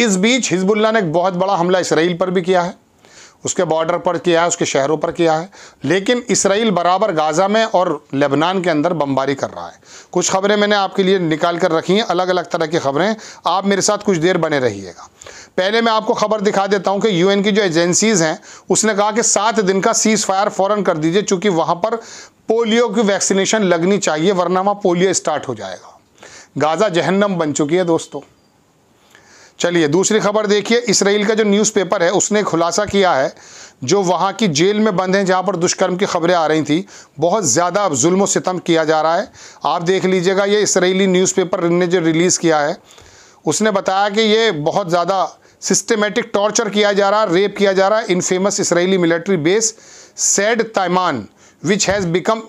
इस बीच हिजबुल्ला ने एक बहुत बड़ा हमला इसराइल पर भी किया है उसके बॉर्डर पर किया है उसके शहरों पर किया है लेकिन इसराइल बराबर गाज़ा में और लेबनान के अंदर बमबारी कर रहा है कुछ खबरें मैंने आपके लिए निकाल कर रखी हैं अलग अलग तरह की खबरें आप मेरे साथ कुछ देर बने रहिएगा पहले मैं आपको खबर दिखा देता हूं कि यूएन की जो एजेंसीज़ हैं उसने कहा कि सात दिन का सीज़ फायर फ़ौरन कर दीजिए चूँकि वहाँ पर पोलियो की वैक्सीनेशन लगनी चाहिए वरना वहाँ पोलियो स्टार्ट हो जाएगा गाज़ा जहन्नम बन चुकी है दोस्तों चलिए दूसरी खबर देखिए इसराइल का जो न्यूज़पेपर है उसने खुलासा किया है जो वहाँ की जेल में बंद हैं जहाँ पर दुष्कर्म की खबरें आ रही थी बहुत ज़्यादा अब जुल्म सितम किया जा रहा है आप देख लीजिएगा ये इसराइली न्यूज़पेपर ने जो रिलीज़ किया है उसने बताया कि ये बहुत ज़्यादा सिस्टमेटिक टॉर्चर किया जा रहा है रेप किया जा रहा है in famous Israeli military base Sde Teiman which has become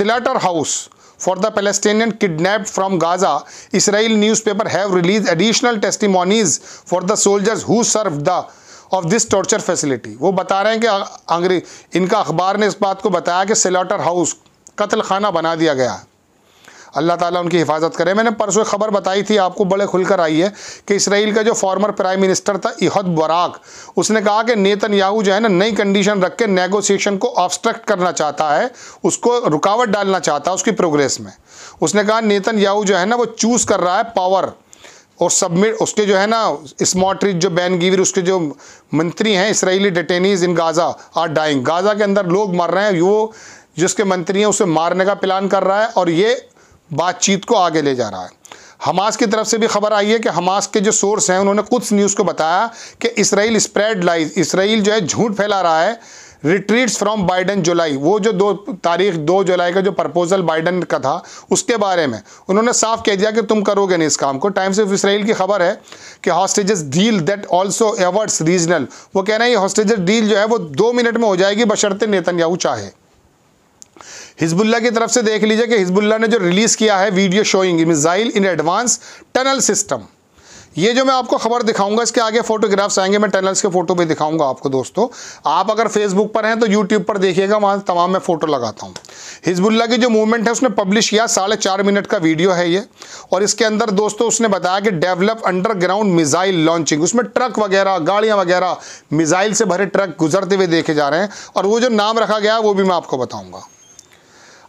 slaughter house for the Palestinian kidnapped from Gaza, Israeli newspaper have released additional testimonies for the soldiers who served the of this torture facility वो बता रहे हैं कि अंग्रेज इनका अखबार ने इस बात को बताया कि सिलाटर हाउस कत्ल खाना बना दिया गया है अल्लाह ताला उनकी हिफाजत करे मैंने परसों खबर बताई थी आपको बड़े खुलकर आई है कि इसराइल का जो फॉर्मर प्राइम मिनिस्टर था इहद बराक उसने कहा कि नेतन याहू जो है ना नई कंडीशन रख के नेगोशिएशन को ऑब्स्ट्रक्ट करना चाहता है उसको रुकावट डालना चाहता है उसकी प्रोग्रेस में उसने कहा नेतन याहू जो है ना वो चूज़ कर रहा है पावर और सबमिट उसके जो है ना स्मॉट्रिज जो बैन गिविर उसके जो मंत्री हैं Israeli detainees in Gaza are dying Gaza के अंदर लोग मर रहे हैं वो जिसके मंत्री हैं उसे मारने का प्लान कर रहा है और ये बातचीत को आगे ले जा रहा है हमास की तरफ से भी खबर आई है कि हमास के जो सोर्स हैं उन्होंने कुछ न्यूज़ को बताया कि इसराइल स्प्रेड लाइज इसराइल जो है झूठ फैला रहा है रिट्रीट्स फ्रॉम बाइडन जुलाई वो जो दो तारीख दो जुलाई का जो प्रपोजल बाइडन का था उसके बारे में उन्होंने साफ कह दिया कि तुम करोगे नहीं इस काम को टाइम्स ऑफ इसराइल की खबर है कि hostages deal that also averts regional वो कह रहे हैं ये हॉस्टेजेस डील जो है वो दो मिनट में हो जाएगी बशर्ते नेतन्याहू चाहे हिजबुल्ला की तरफ से देख लीजिए कि हिजबुल्ला ने जो रिलीज़ किया है video showing missile in advance tunnel system ये जो मैं आपको खबर दिखाऊंगा इसके आगे फोटोग्राफ्स आएंगे मैं टनल्स के फ़ोटो भी दिखाऊंगा आपको दोस्तों आप अगर फेसबुक पर हैं तो यूट्यूब पर देखिएगा वहाँ तमाम मैं फ़ोटो लगाता हूँ हिजबुल्ला की जो मूवमेंट है उसने पब्लिश किया साढ़े चार मिनट का वीडियो है ये और इसके अंदर दोस्तों उसने बताया कि डेवलप अंडरग्राउंड मिज़ाइल लॉन्चिंग उसमें ट्रक वगैरह गाड़ियाँ वगैरह मिज़ाइल से भरे ट्रक गुजरते हुए देखे जा रहे हैं और वो जो नाम रखा गया वो भी मैं आपको बताऊँगा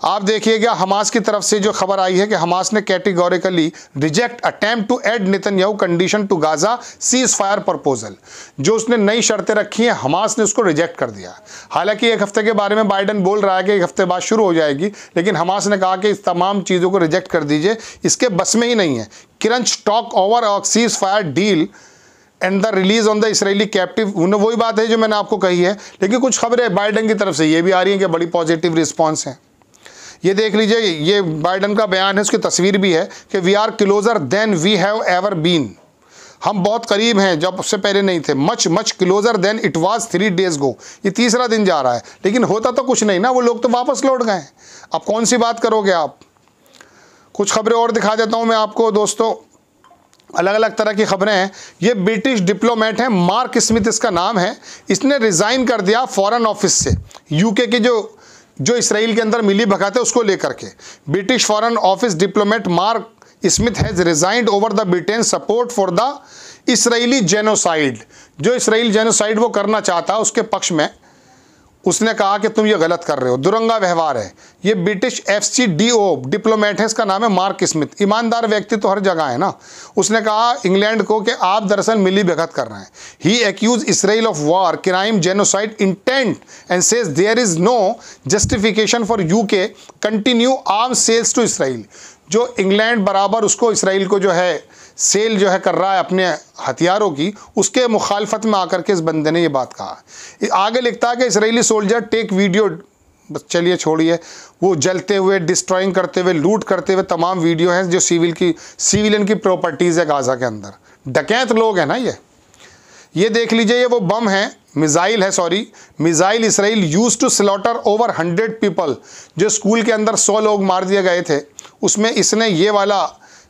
आप देखिएगा हमास की तरफ से जो खबर आई है कि हमास ने categorically reject attempt to add Netanyahu condition to Gaza cease fire proposal जो उसने नई शर्तें रखी हैं हमास ने उसको रिजेक्ट कर दिया हालांकि एक हफ्ते के बारे में बाइडन बोल रहा है कि एक हफ्ते बाद शुरू हो जाएगी लेकिन हमास ने कहा कि इस तमाम चीज़ों को रिजेक्ट कर दीजिए इसके बस में ही नहीं है क्रंच टॉक ओवर और cease fire deal and the release on the Israeli captive वही बात है जो मैंने आपको कही है लेकिन कुछ खबरें बाइडन की तरफ से ये भी आ रही हैं कि बड़ी पॉजिटिव रिस्पॉन्स हैं ये देख लीजिए ये बाइडन का बयान है उसकी तस्वीर भी है कि we are closer than we have ever been हम बहुत करीब हैं जब उससे पहले नहीं थे much much closer than it was three days ago ये तीसरा दिन जा रहा है लेकिन होता तो कुछ नहीं ना वो लोग तो वापस लौट गए अब कौन सी बात करोगे आप कुछ खबरें और दिखा देता हूँ मैं आपको दोस्तों अलग अलग तरह की खबरें हैं ये ब्रिटिश डिप्लोमेट हैं मार्क स्मिथ इसका नाम है इसने रिज़ाइन कर दिया फॉरेन ऑफिस से यूके के जो जो इसराइल के अंदर मिली भगाते उसको लेकर के British foreign office diplomat Mark Smith has resigned over the Britain support for the Israeli genocide जो इसराइल जेनोसाइड वो करना चाहता है उसके पक्ष में उसने कहा कि तुम ये गलत कर रहे हो दुरंगा व्यवहार है ये British F C D O diplomat है इसका नाम है मार्क स्मिथ ईमानदार व्यक्ति तो हर जगह है ना उसने कहा इंग्लैंड को कि आप दरअसल मिली भगत कर रहे हैं he accuse Israel of war crime genocide intent and says there is no justification for UK continue arm sales to Israel जो इंग्लैंड बराबर उसको इसराइल को जो है सेल जो है कर रहा है अपने हथियारों की उसके मुखालफत में आकर के इस बंदे ने ये बात कहा आगे लिखता है कि इसराइली सोल्जर टेक वीडियो बस चलिए छोड़िए वो जलते हुए डिस्ट्रॉइंग करते हुए लूट करते हुए तमाम वीडियो हैं जो सिविल की सिविलियन की प्रॉपर्टीज़ है गाज़ा के अंदर डकैत लोग हैं ना ये ये देख लीजिए ये वो बम हैं मिज़ाइल है sorry missile Israel use to slaughter over hundred people जो स्कूल के अंदर सौ लोग मार दिए गए थे उसमें इसने ये वाला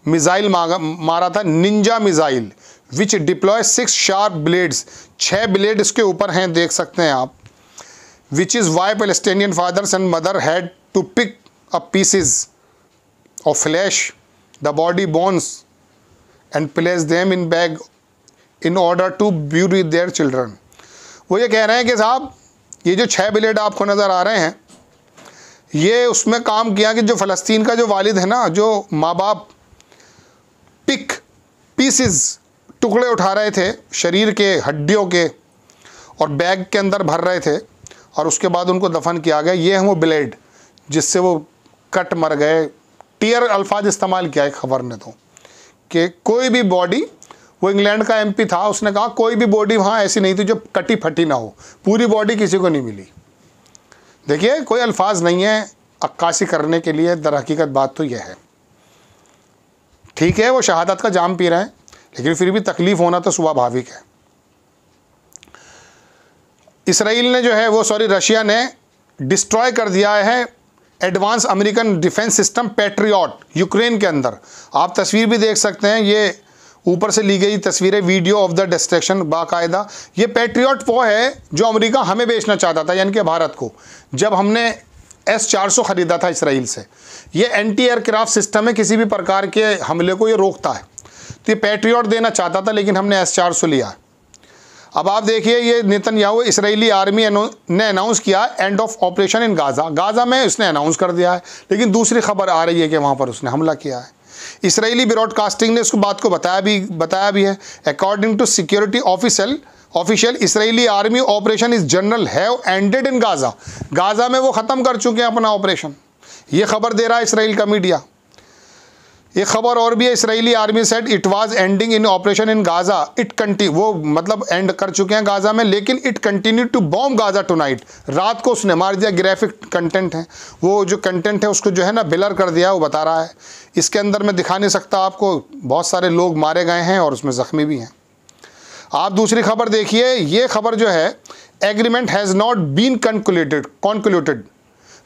मिज़ाइल मारा था ninja missile which deploy six sharp blades छः ब्लेड इसके ऊपर हैं देख सकते हैं आप which is why Palestinian fathers and mother had to pick a pieces of flesh the body bones and place them in bag in order to bury their children वो ये कह रहे हैं कि साहब ये जो छः ब्लेड आपको नज़र आ रहे हैं ये उसमें काम किया कि जो फ़लस्तीन का जो वालिद है ना जो माँ बाप पिक पीसेस टुकड़े उठा रहे थे शरीर के हड्डियों के और बैग के अंदर भर रहे थे और उसके बाद उनको दफन किया गया ये है वो ब्लेड जिससे वो कट मर गए टीयर अल्फाज इस्तेमाल किया है खबर ने तो कि कोई भी बॉडी वो इंग्लैंड का एम था उसने कहा कोई भी बॉडी वहाँ ऐसी नहीं थी जो कटी फटी ना हो पूरी बॉडी किसी को नहीं मिली देखिए कोई अल्फाज नहीं है अक्कासी करने के लिए दर हकीकत बात तो यह है ठीक है वो शहादत का जाम पी रहे हैं लेकिन फिर भी तकलीफ़ होना तो स्वाभाविक है इसराइल ने जो है वो सॉरी रशिया ने डिस्ट्रॉय कर दिया है advance American defence system Patriot Ukraine के अंदर आप तस्वीर भी देख सकते हैं ये ऊपर से ली गई तस्वीरें वीडियो ऑफ द डिस्ट्रक्शन बाकायदा ये पेट्रियट वो है जो अमेरिका हमें बेचना चाहता था यानी कि भारत को जब हमने एस चार सौ ख़रीदा था इसराइल से ये एंटी एयरक्राफ्ट सिस्टम है किसी भी प्रकार के हमले को ये रोकता है तो ये पेट्रियट देना चाहता था लेकिन हमने एस चार सौ लिया अब आप देखिए ये नितन याहू इसराइली आर्मी ने अनाउंस किया end of operation in Gaza Gaza में उसने अनाउंस कर दिया है लेकिन दूसरी खबर आ रही है कि वहाँ पर उसने हमला किया है इसराइली ब्रॉडकास्टिंग ने उसको बात को बताया भी बताया भी है according to security official official Israeli army operation is general have ended in Gaza Gaza में वो ख़त्म कर चुके हैं अपना ऑपरेशन ये खबर दे रहा है इसराइल का मीडिया ये खबर और भी है Israeli army said it was ending in operation in Gaza it continue वो मतलब एंड कर चुके हैं गाजा में लेकिन it continue to bomb Gaza tonight रात को उसने मार दिया ग्राफिक कंटेंट है वो जो कंटेंट है उसको जो है ना बिलर कर दिया वो बता रहा है इसके अंदर मैं दिखा नहीं सकता आपको बहुत सारे लोग मारे गए हैं और उसमें ज़ख्मी भी हैं आप दूसरी खबर देखिए ये खबर जो है agreement has not been concluded concluded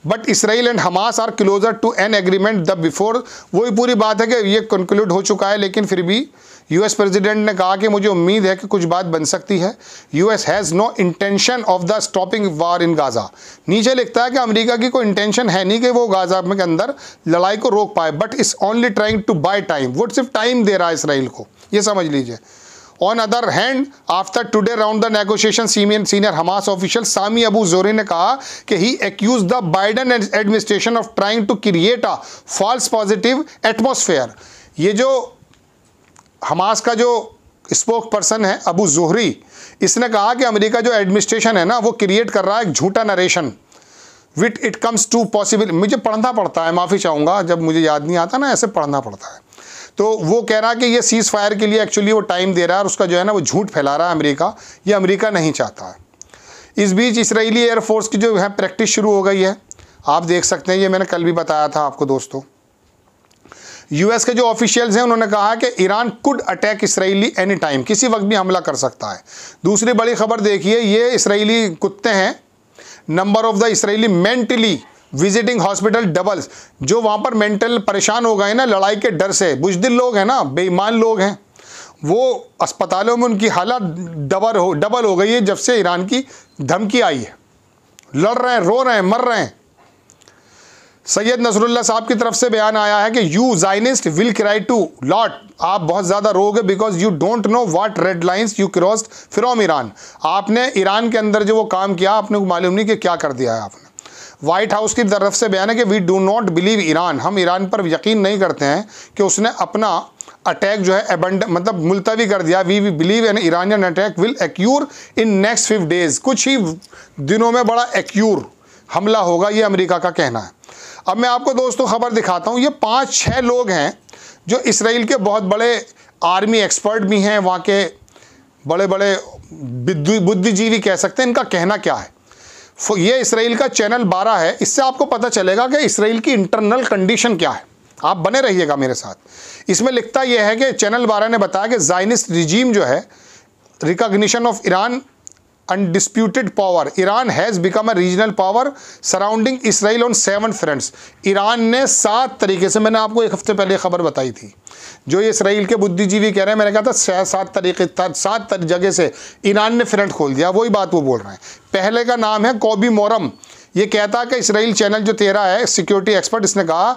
but Israel and Hamas are closer to an agreement the before वही पूरी बात है कि ये कंक्लूड हो चुका है लेकिन फिर भी यूएस प्रेसिडेंट ने कहा कि मुझे उम्मीद है कि कुछ बात बन सकती है US has no intention of the stopping war in Gaza नीचे लिखता है कि अमेरिका की कोई इंटेंशन है नहीं कि वो गाज़ा में के अंदर लड़ाई को रोक पाए but is only trying to buy time वो सिर्फ टाइम दे रहा है इसराइल को ये समझ लीजिए on other hand after today round the negotiation senior Hamas official Sami Abu Zuhri ने कहा कि he accuse the Biden administration of trying to create a false positive atmosphere ये जो हमास का जो स्पोक पर्सन है अबू जोहरी इसने कहा कि अमेरिका जो एडमिनिस्ट्रेशन है ना वो क्रिएट कर रहा है एक झूठा narration with it comes to possible मुझे पढ़ना पड़ता है माफी चाहूंगा जब मुझे याद नहीं आता ना ऐसे पढ़ना पड़ता है तो वो कह रहा कि ये सीज़ फायर के लिए एक्चुअली वो टाइम दे रहा है और उसका जो है ना वो झूठ फैला रहा है अमेरिका ये अमेरिका नहीं चाहता है इस बीच इसराइली एयरफोर्स की जो है प्रैक्टिस शुरू हो गई है आप देख सकते हैं ये मैंने कल भी बताया था आपको दोस्तों यूएस के जो ऑफिशियल्स हैं उन्होंने कहा कि Iran could attack Israeli any time किसी वक्त भी हमला कर सकता है दूसरी बड़ी खबर देखिए ये इसराइली कुत्ते हैं number of the Israeli mentally visiting hospital doubles जो वहाँ पर मेंटल परेशान हो गए ना लड़ाई के डर से बुजदिल लोग हैं ना बेईमान लोग हैं वो अस्पतालों में उनकी हालत डबल हो डबल हो गई है जब से ईरान की धमकी आई है लड़ रहे हैं रो रहे हैं मर रहे हैं सैयद नसरुल्ला साहब की तरफ से बयान आया है कि you Zionist will cry too lot आप बहुत ज़्यादा रोगे because you don't know what red lines you cross from Iran आपने ईरान के अंदर जो वो काम किया आपने को मालूम नहीं कि क्या कर दिया है आपने व्हाइट हाउस की तरफ से बयान है कि we do not believe Iran हम ईरान पर यकीन नहीं करते हैं कि उसने अपना अटैक जो है एबंड मतलब मुलतवी कर दिया we we believe an Iranian attack will occur in next five days कुछ ही दिनों में बड़ा एक्यूर हमला होगा ये अमेरिका का कहना है अब मैं आपको दोस्तों खबर दिखाता हूँ ये पाँच छः लोग हैं जो इसराइल के बहुत बड़े आर्मी एक्सपर्ट भी हैं वहाँ के बड़े बड़े बुद्धिजीवी कह सकते हैं इनका कहना क्या है ये इसराइल का चैनल 12 है इससे आपको पता चलेगा कि इसराइल की इंटरनल कंडीशन क्या है आप बने रहिएगा मेरे साथ इसमें लिखता यह है कि चैनल 12 ने बताया कि जाइनिस रिजीम जो है recognition of Iran undisputed power Iran has become a regional power surrounding Israel on seven fronts. Iran ने सात तरीके से मैंने आपको एक हफ्ते पहले खबर बताई थी जो इसराइल के बुद्धिजीवी कह रहे हैं मैंने कहा था सात तरीके सात जगह से ईरान ने फ्रंट खोल दिया वही बात वो बोल रहे हैं पहले का नाम है कॉबी मोरम ये कहता कि इसराइल चैनल जो तेरा है सिक्योरिटी एक्सपर्ट इसने कहा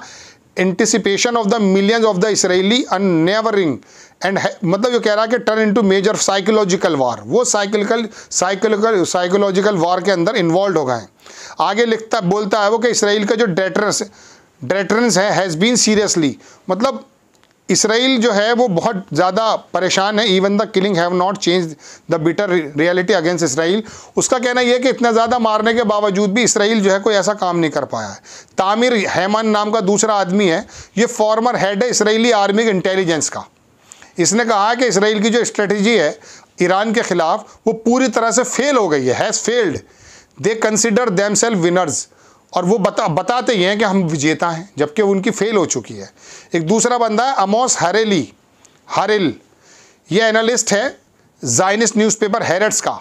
anticipation of the millions of the Israeli and नेवरिंग एंड मतलब ये कह रहा है कि turn into major psychological war वो साइकिलकल साइकोलॉजिकल साइकोलॉजिकल वार के अंदर इन्वॉल्व हो गए आगे लिखता बोलता है वो कि इसराइल का जो डेटरस डेटरेंस है हैज़ बीन सीरियसली मतलब इसराइल जो है वो बहुत ज़्यादा परेशान है even the killing have not change the bitter reality against Israel उसका कहना यह है कि इतना ज़्यादा मारने के बावजूद भी इसराइल जो है कोई ऐसा काम नहीं कर पाया है तामिर हैमन नाम का दूसरा आदमी है ये फॉर्मर हेड है इसराइली आर्मी के इंटेलिजेंस का इसने कहा कि इसराइल की जो स्ट्रेटजी है ईरान के ख़िलाफ़ वो पूरी तरह से फेल हो गई है has failed they consider themselves winners और वो बता बताते ये हैं कि हम विजेता हैं जबकि उनकी फ़ेल हो चुकी है एक दूसरा बंदा है अमोस हरेली हरिल ये एनालिस्ट है जाइनस न्यूज़पेपर पेपर का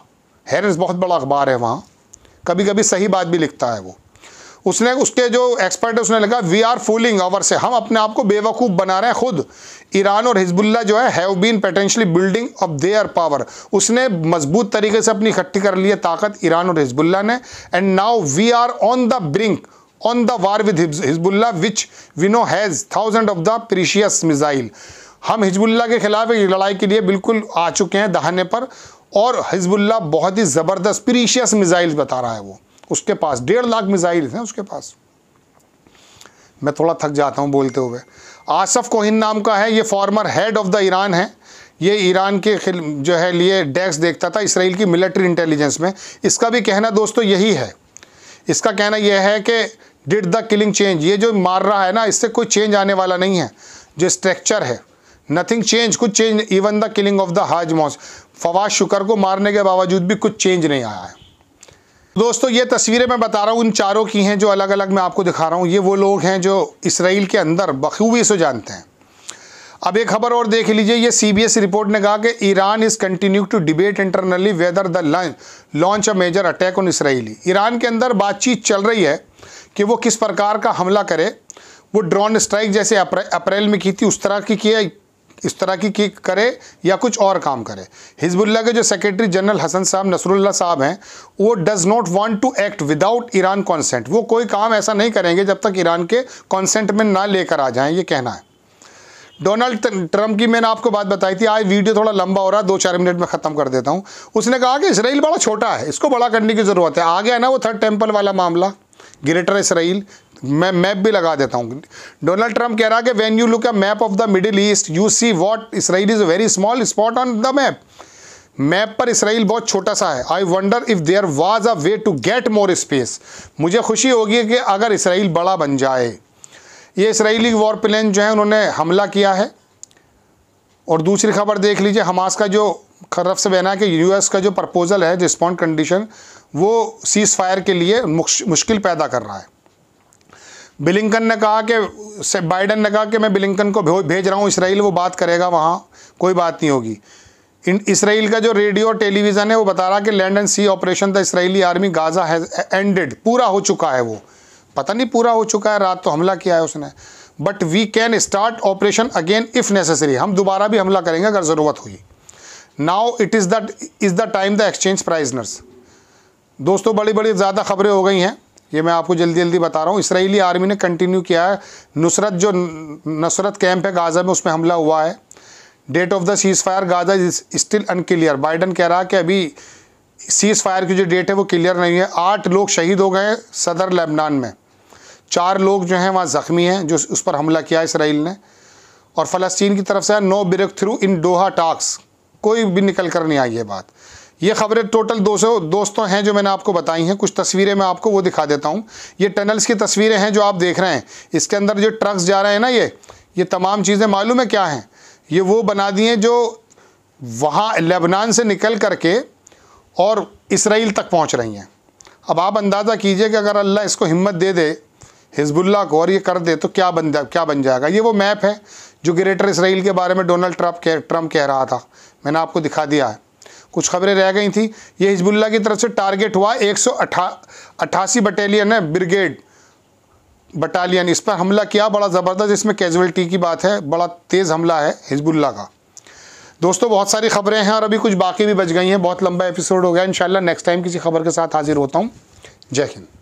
हेरट्स बहुत बड़ा अखबार है वहाँ कभी कभी सही बात भी लिखता है वो उसने उसके जो एक्सपर्ट है उसने लगा वी आर फूलिंग आवर से हम अपने आप को बेवकूफ़ बना रहे हैं खुद ईरान और हिजबुल्ला जो है have been potentially building of their power उसने मजबूत तरीके से अपनी इकट्ठी कर ली है ताकत ईरान और हिजबुल्ला ने and now we are on the brink on the war with Hezbollah which we know has thousand of the precious missile हम हिजबुल्ला के ख़िलाफ़ एक लड़ाई के लिए बिल्कुल आ चुके हैं दहाने पर और हिजबुल्ला बहुत ही ज़बरदस्त प्रीशियस मिज़ाइल बता रहा है वो उसके पास डेढ़ लाख मिसाइल हैं उसके पास मैं थोड़ा थक जाता हूँ बोलते हुए आसफ कोहिन नाम का है ये former head of the Iran है ये ईरान के जो है लिए डेस्क देखता था इसराइल की मिलिट्री इंटेलिजेंस में इसका भी कहना दोस्तों यही है इसका कहना यह है कि डिड द किलिंग चेंज ये जो मार रहा है ना इससे कोई चेंज आने वाला नहीं है जो स्ट्रक्चर है नथिंग चेंज कुछ change even the killing of the Hajj Mohsen Fuad Shukr को मारने के बावजूद भी कुछ चेंज नहीं आया है दोस्तों ये तस्वीरें मैं बता रहा हूँ उन चारों की हैं जो अलग अलग मैं आपको दिखा रहा हूँ ये वो लोग हैं जो इसराइल के अंदर बखूबी से जानते हैं अब एक खबर और देख लीजिए ये सीबीएस रिपोर्ट ने कहा कि Iran is continue to debate internally whether the launch a major attack on Israeli Iran के अंदर बातचीत चल रही है कि वो किस प्रकार का हमला करे वो ड्रोन स्ट्राइक जैसे अप्रैल में की थी उस तरह की किया इस तरह की, किक करे या कुछ और काम करे हिजबुल्ला के जो सेक्रेटरी जनरल हसन साहब नसरुल्ला साहब हैं वो does not want to act without Iran consent वो कोई काम ऐसा नहीं करेंगे जब तक ईरान के कॉन्सेंट में ना लेकर आ जाएं ये कहना है डोनाल्ड ट्रंप की मैंने आपको बात बताई थी आज वीडियो थोड़ा लंबा हो रहा है दो चार मिनट में ख़त्म कर देता हूँ उसने कहा कि इसराइल बड़ा छोटा है इसको बड़ा करने की ज़रूरत है आ गया ना वो थर्ड टेम्पल वाला मामला ग्रेटर इसराइल मैं मैप भी लगा देता हूँ डोनाल्ड ट्रंप कह रहा है कि when you look a map of the Middle East you see what Israel is a very small spot on the map map पर इसराइल बहुत छोटा सा है I wonder if there was a way to get more space मुझे खुशी होगी कि अगर इसराइल बड़ा बन जाए ये इसराइली वॉर प्लान जो है उन्होंने हमला किया है और दूसरी खबर देख लीजिए हमास का जो खरफ से बहना है कि यूएस का जो प्रपोज़ल है रिस्पॉन्ड कंडीशन वो सीज़ फायर के लिए मुश्किल पैदा कर रहा है बिलिंकन ने कहा कि से बाइडन ने कहा कि मैं बिलिंकन को भेज रहा हूँ इसराइल वो बात करेगा वहाँ कोई बात नहीं होगी इसराइल का जो रेडियो और टेलीविज़न है वो बता रहा कि land and sea operation the Israeli army Gaza has ended पूरा हो चुका है वो पता नहीं पूरा हो चुका है रात तो हमला किया है उसने but we can start operation again if necessary हम दोबारा भी हमला करेंगे अगर ज़रूरत हुई now it is the is the time the exchange prisoners दोस्तों बड़ी बड़ी ज़्यादा खबरें हो गई हैं ये मैं आपको जल्दी जल्दी बता रहा हूँ इसराइली आर्मी ने कंटिन्यू किया है नुसरत जो नसरत कैंप है गाज़ा में उसमें हमला हुआ है date of the ceasefire Gaza is still unclear Biden कह रहा है कि अभी सीज़ फायर की जो डेट है वो क्लियर नहीं है आठ लोग शहीद हो गए सदर लेबनान में चार लोग जो हैं वहाँ ज़ख्मी हैं जो उस पर हमला किया इसराइल ने और फ़लस्तीन की तरफ से no breakthrough in Doha talks कोई भी निकल कर नहीं आई है बात ये खबरें टोटल दो सौ दोस्तों हैं जो मैंने आपको बताई हैं कुछ तस्वीरें मैं आपको वो दिखा देता हूँ ये टनल्स की तस्वीरें हैं जो आप देख रहे हैं इसके अंदर जो ट्रक्स जा रहे हैं ना ये ये तमाम चीज़ें मालूम है क्या हैं ये वो बना दिए जो वहाँ लेबनान से निकल करके और इसराइल तक पहुँच रही हैं अब आप अंदाज़ा कीजिए कि अगर अल्लाह इसको हिम्मत दे दे हिजबुल्ला को और ये कर दे तो क्या बन जा क्या बन जाएगा ये वो मैप है जो ग्रेटर इसराइल के बारे में डोनाल्ड ट्रंप कह ट्रम्प कह रहा था मैंने आपको दिखा दिया है कुछ खबरें रह गई थी ये हिजबुल्ला की तरफ से टारगेट हुआ एक सौ बटालियन है ब्रिगेड बटालियन इस पर हमला किया बड़ा ज़बरदस्त इसमें कैजुअल्टी की बात है बड़ा तेज़ हमला है हिजबुल्ला का दोस्तों बहुत सारी खबरें हैं और अभी कुछ बाकी भी बच गई हैं बहुत लंबा एपिसोड हो गया इंशाल्लाह नेक्स्ट टाइम किसी खबर के साथ हाजिर होता हूँ जय हिंद